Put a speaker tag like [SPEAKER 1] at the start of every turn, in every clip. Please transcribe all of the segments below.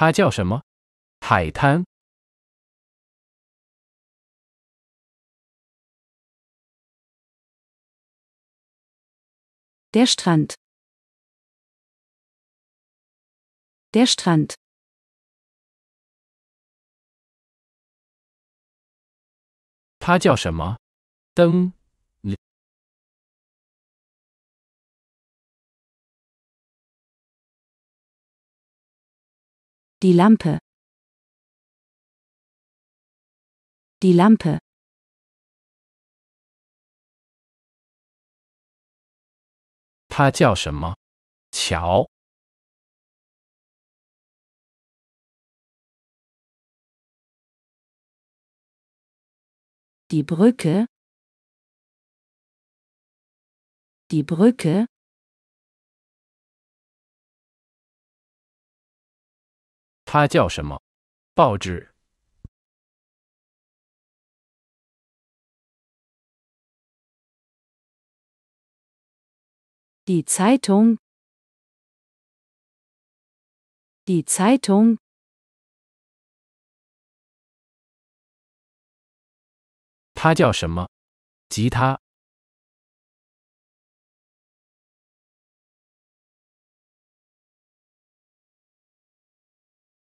[SPEAKER 1] 它叫什么？海滩。Der Strand。Der Strand。它叫什么？灯。Die Lampe. Die Lampe. Die Brücke. Die Brücke 它叫什么？报纸。Die Zeitung。Die Zeitung。它叫什么？吉他。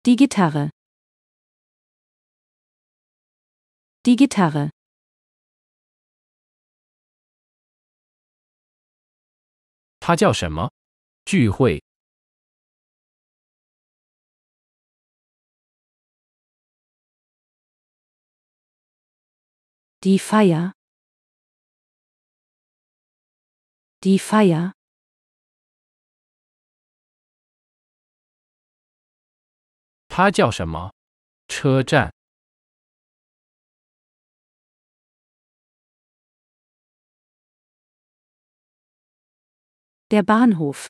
[SPEAKER 1] Die Gitarre. Die Gitarre. Die Feier. Die Feier. 它叫什么？车站。Der Bahnhof。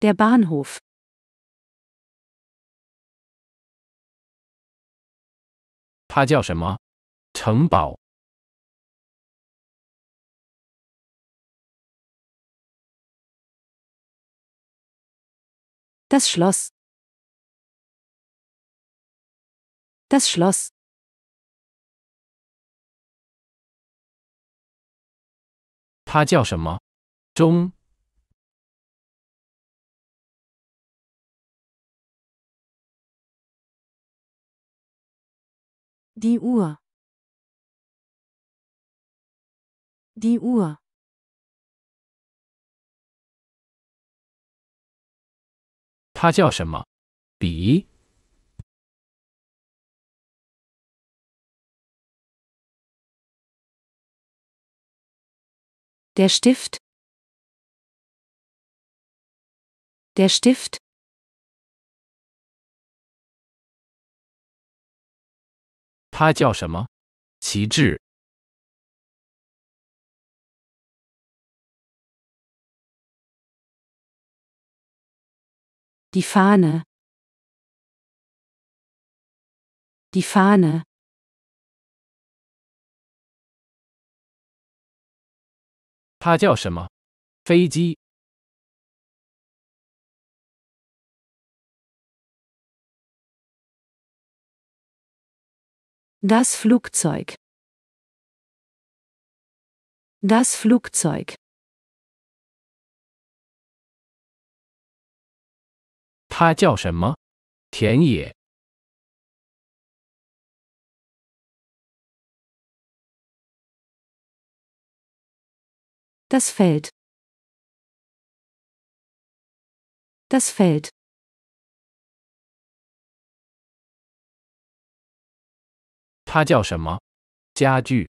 [SPEAKER 1] Der Bahnhof。它叫什么？城堡。Das Schloss. Das Schloss. Die Uhr. Die Uhr. 他叫什么？笔。der Stift。der Stift。他叫什么？旗帜。Die Fahne. Die Fahne. Das Flugzeug. Das Flugzeug. 他叫什么？田野。Das Feld。Das Feld。他叫什么？家具。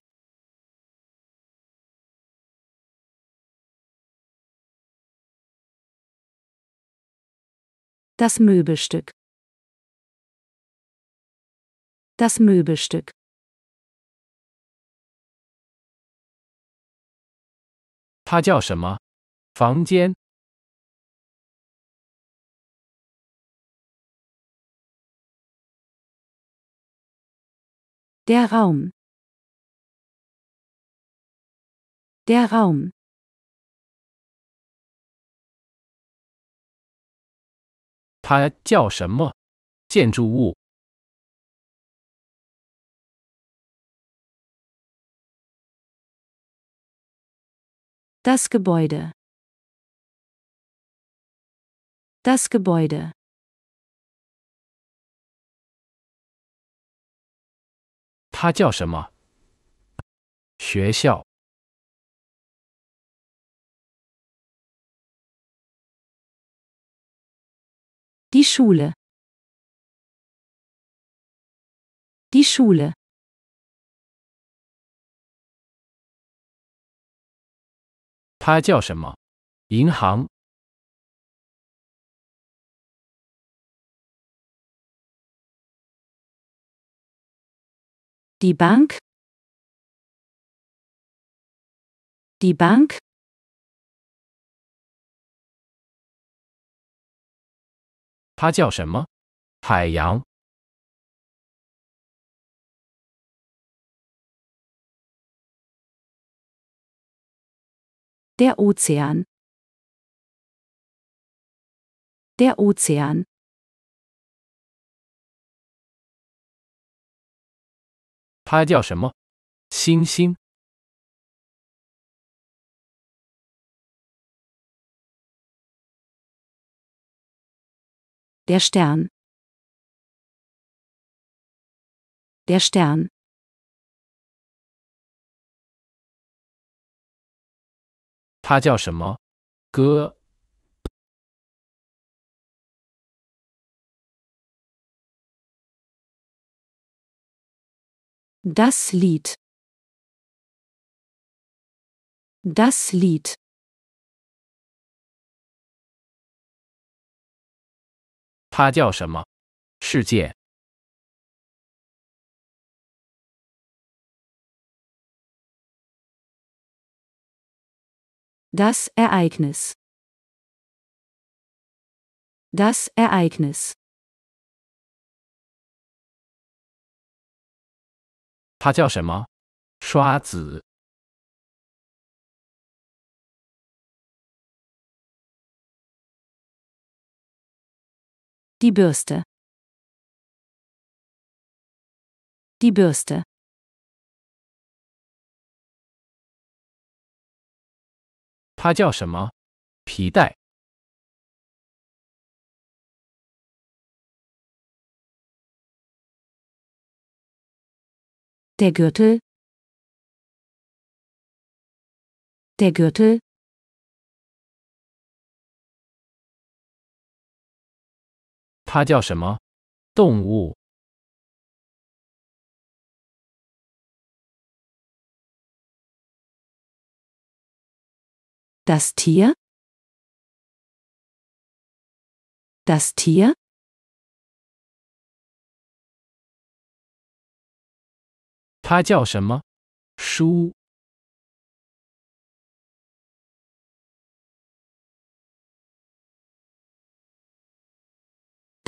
[SPEAKER 1] Das Möbelstück. Das Möbelstück. Der Raum. Der Raum. 它叫什么建筑物？Das Gebäude。Das Gebäude。它叫什么学校？Die Schule. Die Schule. Die Bank. Die Bank. 它叫什么？海洋。Der Ozean。Der Ozean。它叫什么？星星。Der Stern. Der Stern. Das Lied. Das Lied. 他叫什么？世界。Das Ereignis。Das Ereignis。他叫什么？刷子。Die Bürste. Die Bürste. Der Gürtel. Der Gürtel. 它叫什么动物？Das Tier？Das Tier？它叫什么书？